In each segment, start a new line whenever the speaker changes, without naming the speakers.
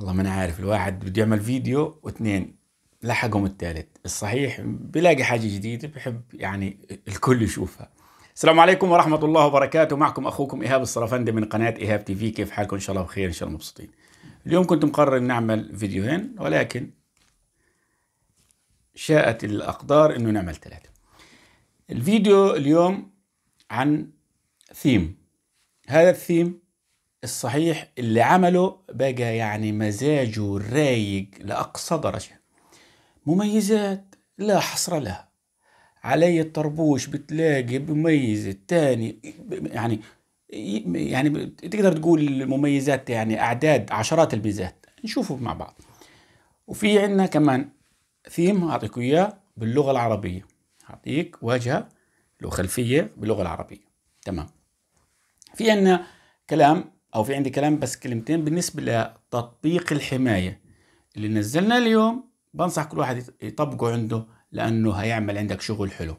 والله ما انا عارف الواحد بده يعمل فيديو واثنين لحقهم الثالث الصحيح بلاقي حاجه جديده بحب يعني الكل يشوفها السلام عليكم ورحمة الله وبركاته معكم أخوكم إيهاب الصرفندي من قناة إيهاب تي في كيف حالكم إن شاء الله بخير إن شاء الله مبسوطين اليوم كنت مقرر نعمل فيديوهين ولكن شاءت الأقدار إنه نعمل ثلاثة الفيديو اليوم عن ثيم هذا الثيم الصحيح اللي عمله بقى يعني مزاجه رايق لأقصى درجة مميزات لا حصر لها علي الطربوش بتلاقي بميزة تاني يعني يعني تقدر تقول مميزات يعني أعداد عشرات الميزات نشوفه مع بعض وفي عندنا كمان ثيم هعطيكم إياه باللغة العربية هعطيك واجهة له خلفية باللغة العربية تمام في عندنا كلام او في عندي كلام بس كلمتين بالنسبه لتطبيق الحمايه اللي نزلناه اليوم بنصح كل واحد يطبقه عنده لانه هيعمل عندك شغل حلو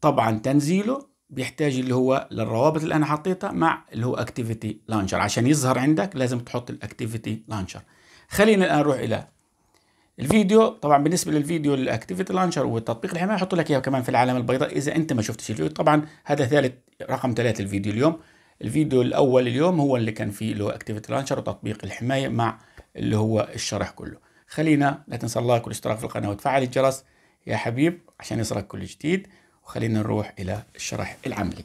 طبعا تنزيله بيحتاج اللي هو للروابط اللي انا حطيتها مع اللي هو اكتيفيتي لانشر عشان يظهر عندك لازم تحط الاكتيفيتي لانشر خلينا الان نروح الى الفيديو طبعا بالنسبه للفيديو الاكتيفيتي لانشر والتطبيق الحمايه احط لك اياه كمان في العلامه البيضاء اذا انت ما شفتش الفيديو طبعا هذا ثالث رقم ثلاثة الفيديو اليوم الفيديو الاول اليوم هو اللي كان فيه اللي هو اكتيفيتي لانشر وتطبيق الحمايه مع اللي هو الشرح كله خلينا لا تنسى اللايك والاشتراك في القناه وتفعل الجرس يا حبيب عشان يصلك كل جديد وخلينا نروح الى الشرح العملي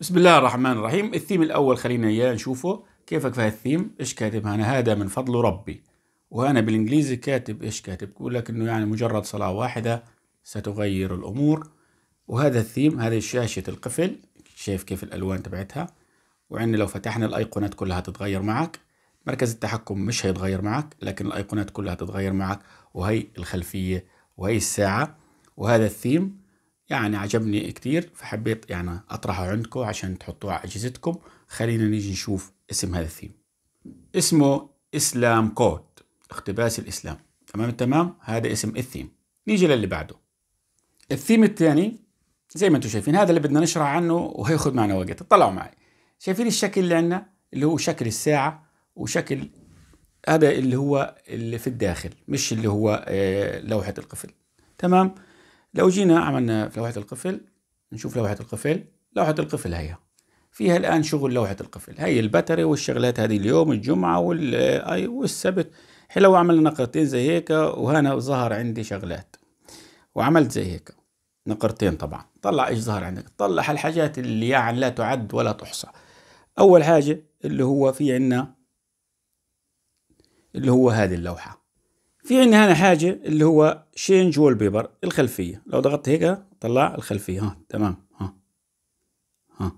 بسم الله الرحمن الرحيم الثيم الاول خلينا اياه نشوفه كيفك في هالثيم ايش كاتب هنا هذا من فضل ربي وهنا بالانجليزي كاتب ايش كاتب بقول لك انه يعني مجرد صلاه واحده ستغير الامور وهذا الثيم هذه شاشه القفل شايف كيف الالوان تبعتها وعندنا لو فتحنا الايقونات كلها تتغير معك مركز التحكم مش هيتغير معك لكن الايقونات كلها تتغير معك وهي الخلفيه وهي الساعه وهذا الثيم يعني عجبني كتير فحبيت يعني اطرحه عندكم عشان تحطوه على اجهزتكم خلينا نيجي نشوف اسم هذا الثيم اسمه اسلام كود اقتباس الاسلام تمام التمام هذا اسم الثيم نيجي للي بعده الثيم الثاني زي ما انتم شايفين هذا اللي بدنا نشرح عنه وهياخذ معنا وقت اطلعوا معي شايفين الشكل اللي عندنا اللي هو شكل الساعة وشكل هذا اللي هو اللي في الداخل مش اللي هو آه، لوحة القفل تمام لو جينا عملنا في لوحة القفل نشوف لوحة القفل لوحة القفل هي فيها الآن شغل لوحة القفل هي البتري والشغلات هذه اليوم الجمعة آه، اي والسبت حلو عملنا نقطتين زي هيك وهنا ظهر عندي شغلات وعملت زي هيك نقرتين طبعا طلع ايش ظهر عندك طلع الحاجات اللي يعني لا تعد ولا تحصى اول حاجه اللي هو في عندنا اللي هو هذه اللوحه في عندنا هنا حاجه اللي هو شينج وول بيبر الخلفيه لو ضغطت هيك طلع الخلفيه ها تمام ها ها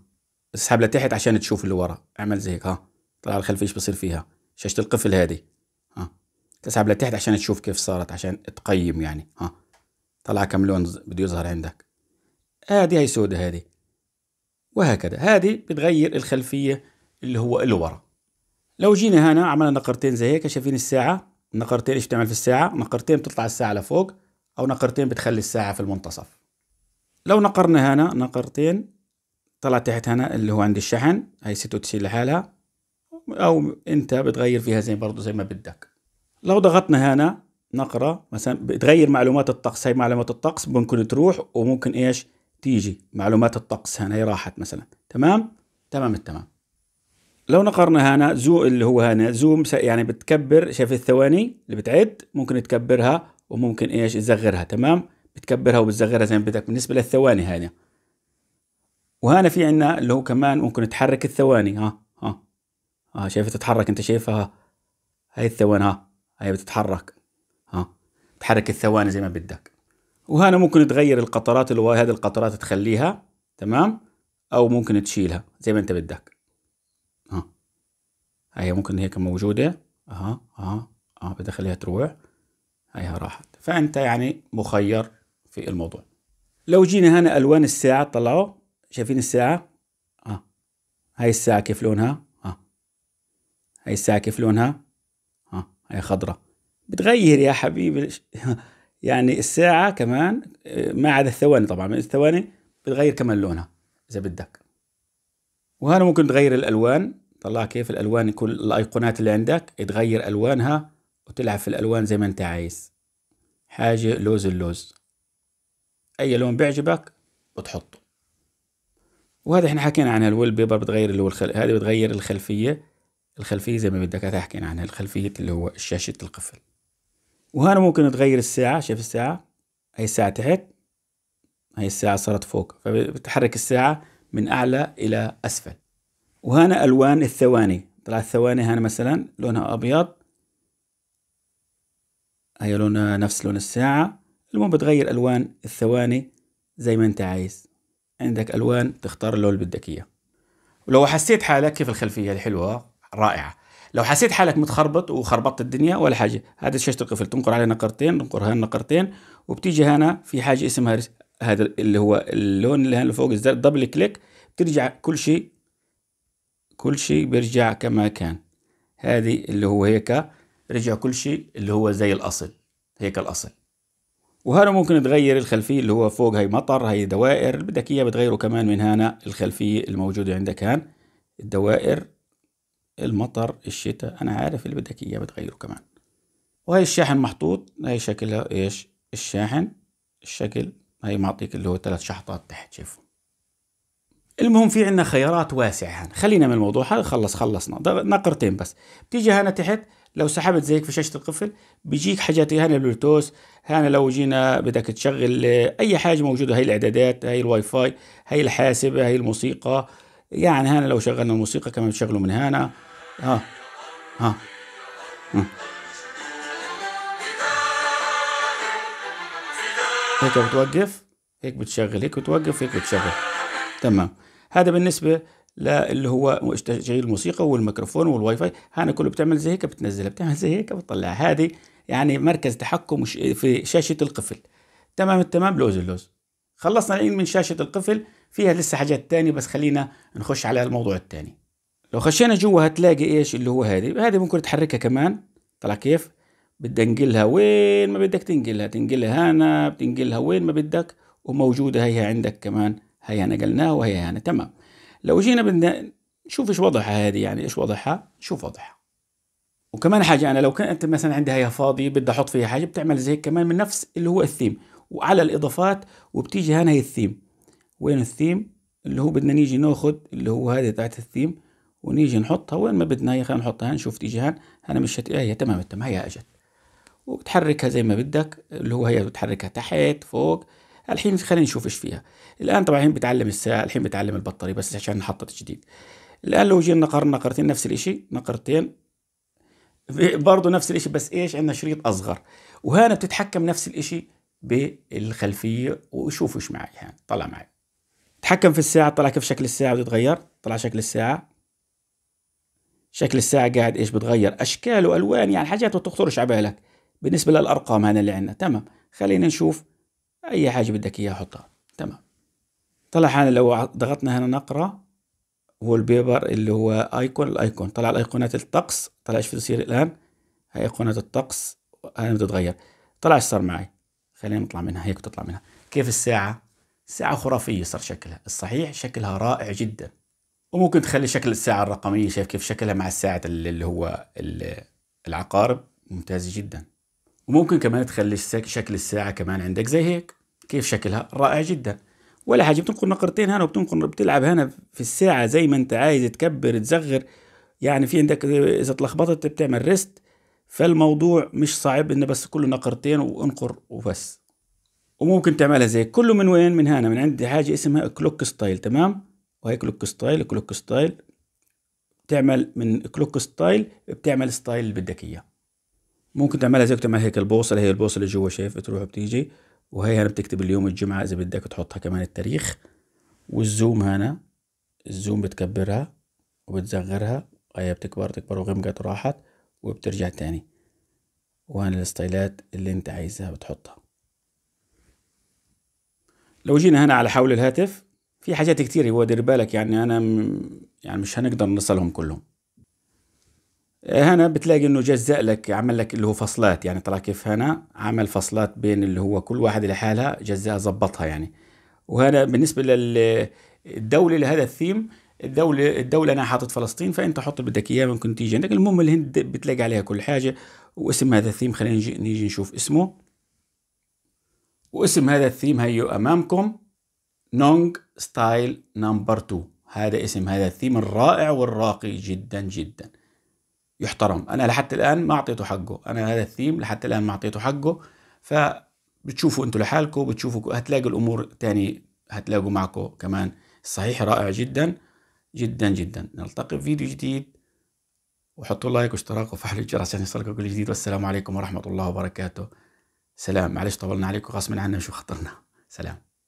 اسحب لتحت عشان تشوف اللي ورا اعمل زي هيك ها طلع الخلفيه ايش بصير فيها شاشه القفل هذه ها تسحب لتحت عشان تشوف كيف صارت عشان تقيم يعني ها طلع كم لون بده يظهر عندك هادي هي سودة هادي وهكذا هذه بتغير الخلفية اللي هو ورا لو جينا هنا عملنا نقرتين زي هيك شايفين الساعة نقرتين ايش بتعمل في الساعة نقرتين بتطلع الساعة لفوق او نقرتين بتخلي الساعة في المنتصف لو نقرنا هنا نقرتين طلع تحت هنا اللي هو عند الشحن هي 96 لحالها او انت بتغير فيها زي برضو زي ما بدك لو ضغطنا هنا نقرا مثلا بتغير معلومات الطقس هاي معلومات الطقس ممكن تروح وممكن ايش تيجي معلومات الطقس هنا هي راحت مثلا تمام تمام التمام لو نقرنا هنا زو اللي هو هنا زوم يعني بتكبر شايف الثواني اللي بتعد ممكن تكبرها وممكن ايش تزغرها تمام بتكبرها وبتزغرها زي ما بدك بالنسبه للثواني هنا وهنا في عندنا اللي هو كمان ممكن تحرك الثواني ها ها ها شايف تتحرك انت شايفها هاي الثواني ها هي بتتحرك تحرك الثواني زي ما بدك وهنا ممكن تغير القطرات اللي هذه القطرات تخليها تمام او ممكن تشيلها زي ما انت بدك ها هي ممكن هيك موجوده اها اها اه بدي اخليها تروح هيها راحت فانت يعني مخير في الموضوع لو جينا هنا الوان الساعه طلعوا شايفين الساعه اه هاي الساعه كيف لونها ها هاي الساعه كيف لونها ها هي خضراء بتغير يا حبيبي يعني الساعة كمان ما عدا الثواني طبعا من الثواني بتغير كمان لونها إذا بدك وهنا ممكن تغير الألوان طلع كيف الألوان كل الأيقونات اللي عندك تغير ألوانها وتلعب في الألوان زي ما أنت عايز حاجة لوز اللوز أي لون بيعجبك بتحطه وهذا احنا حكينا عنها الويل بيبر بتغير اللي هو الخل... هذه بتغير الخلفية الخلفية زي ما بدك هذا حكينا عنها الخلفية اللي هو شاشة القفل وهنا ممكن تغير الساعة شايف الساعة هي الساعة تحت هي الساعة صارت فوق فبتحرك الساعة من أعلى إلى أسفل وهنا ألوان الثواني طلع الثواني هنا مثلا لونها أبيض هي لونها نفس لون الساعة المهم بتغير ألوان الثواني زي ما أنت عايز عندك ألوان تختار اللون اللي بدك إياه ولو حسيت حالك كيف الخلفية الحلوة رائعة لو حسيت حالك متخربط وخربطت الدنيا ولا حاجه هذا شاشه القفل تنقر عليه نقرتين تنقر هنا نقرتين وبتيجي هنا في حاجه اسمها هذا اللي هو اللون اللي هنا فوق الزر دبل كليك بترجع كل شيء كل شيء بيرجع كما كان هذه اللي هو هيك رجع كل شيء اللي هو زي الاصل هيك الاصل وهنا ممكن تغير الخلفية اللي هو فوق هي مطر هي دوائر بدك إياه بتغيره كمان من هنا الخلفية الموجودة عندك هان الدوائر المطر الشتاء أنا عارف اللي بدك إياه بتغيره كمان وهي الشاحن محطوط هي شكلها إيش الشاحن الشكل هي معطيك اللي هو ثلاث شحطات تحت شايفهم المهم في عندنا خيارات واسعة هنا خلينا من الموضوع هذا خلص خلصنا نقرتين بس بتيجي هنا تحت لو سحبت زيك في شاشة القفل بيجيك حاجات هنا البلوتوث هنا لو جينا بدك تشغل أي حاجة موجودة هاي الإعدادات هاي الواي فاي هاي الحاسبه هاي الموسيقى يعني هنا لو شغلنا الموسيقى كمان بتشغله من هنا ها ها هيك بتوقف هيك بتشغل هيك بتوقف هيك بتشغل تمام هذا بالنسبة للي هو تشغيل الموسيقى والميكروفون والواي فاي هنا كله بتعمل زي هيك بتنزلها بتعمل زي هيك بتطلعها هذه يعني مركز تحكم في شاشة القفل تمام التمام لوز اللوز خلصنا الآن من شاشة القفل فيها لسه حاجات تانية بس خلينا نخش على الموضوع الثاني لو خشينا جوا هتلاقي ايش اللي هو هذه هذه ممكن تحركها كمان طلع كيف انقلها وين ما بدك تنقلها تنقلها هنا بتنقلها وين ما بدك وموجودة هي عندك كمان هي نقلناها وهي هنا تمام لو جينا بدنا نشوف ايش وضعها هذه يعني ايش وضعها شوف وضعها وكمان حاجة أنا لو كانت مثلا عندي هي فاضية بدي أحط فيها حاجة بتعمل زي كمان من نفس اللي هو الثيم وعلى الإضافات وبتيجي هنا هي الثيم وين الثيم اللي هو بدنا نيجي ناخد اللي هو هذه تاعت الثيم ونيجي نحطها وين ما بدنا هي خلينا نحطها نشوف تيجي هان انا مشت هي تمام تمام هي اجت وبتحركها زي ما بدك اللي هو هي بتحركها تحت فوق الحين خلينا نشوف ايش فيها الان طبعا الحين بتعلم الساعه الحين بتعلم البطاريه بس عشان نحطت جديد الان لو جينا نقر نقرتين نفس الشيء نقرتين برضه نفس الشيء بس ايش عندنا شريط اصغر وهنا بتتحكم نفس الشيء بالخلفيه وشوف ايش معي هان طلع معي تحكم في الساعه طلع كيف شكل الساعه بده يتغير طلع شكل الساعه شكل الساعة قاعد إيش بتغير أشكال وألوان يعني حاجات ما تخطرش على بالك بالنسبة للأرقام هنا اللي عندنا تمام خلينا نشوف أي حاجة بدك إياها حطها تمام طلع هنا لو ضغطنا هنا نقرأ هو البيبر اللي هو ايكون الايكون طلع الايقونات الطقس طلع ايش بتصير الان هاي ايقونات الطقس انا بتتغير طلع ايش صار معي خلينا نطلع منها هيك بتطلع منها كيف الساعه ساعه خرافيه صار شكلها الصحيح شكلها رائع جدا وممكن تخلي شكل الساعة الرقمية شايف كيف شكلها مع الساعة اللي هو العقارب ممتازة جدا وممكن كمان تخلي شكل الساعة كمان عندك زي هيك كيف شكلها رائع جدا ولا حاجة بتنقل نقرتين هنا وبتنقل بتلعب هنا في الساعة زي ما انت عايز تكبر تزغر يعني في عندك اذا تلخبطت بتعمل ريست فالموضوع مش صعب انه بس كله نقرتين وانقر وبس وممكن تعملها زي كله من وين من هنا من عندي حاجة اسمها كلوك ستايل تمام وهي كلوك ستايل كلوك ستايل بتعمل من كلوك ستايل بتعمل ستايل اللي بدك اياه ممكن تعملها زي تعمل هيك البوصله هي البوصله اللي جوا شايف بتروح بتيجي وهي هنا بتكتب اليوم الجمعه اذا بدك تحطها كمان التاريخ والزوم هنا الزوم بتكبرها وبتصغرها هي بتكبر تكبر وغمقت وراحت وبترجع تاني وهنا الستايلات اللي انت عايزها بتحطها لو جينا هنا على حول الهاتف في حاجات كتير هو دير بالك يعني انا م... يعني مش هنقدر نوصلهم كلهم هنا بتلاقي انه جزء لك عمل لك اللي هو فصلات يعني ترى كيف هنا عمل فصلات بين اللي هو كل واحد لحالها جزاء ظبطها يعني وهنا بالنسبه للدوله لهذا الثيم الدولة الدولة أنا حاطط فلسطين فأنت حط اللي بدك إياه ممكن تيجي عندك المهم الهند بتلاقي عليها كل حاجة واسم هذا الثيم خلينا نجي نشوف اسمه واسم هذا الثيم هيو أمامكم نونج ستايل نمبر 2 هذا اسم هذا الثيم الرائع والراقي جدا جدا يحترم انا لحتى الان ما اعطيته حقه انا هذا الثيم لحتى الان ما اعطيته حقه فبتشوفوا انتوا لحالكم بتشوفوا هتلاقوا الامور تاني هتلاقوا معكم كمان صحيح رائع جدا جدا جدا نلتقي في فيديو جديد وحطوا لايك واشتراك وفعلوا الجرس عشان يصلكم كل جديد والسلام عليكم ورحمة الله وبركاته سلام معلش طولنا عليكم غصبا عنا شو خطرنا سلام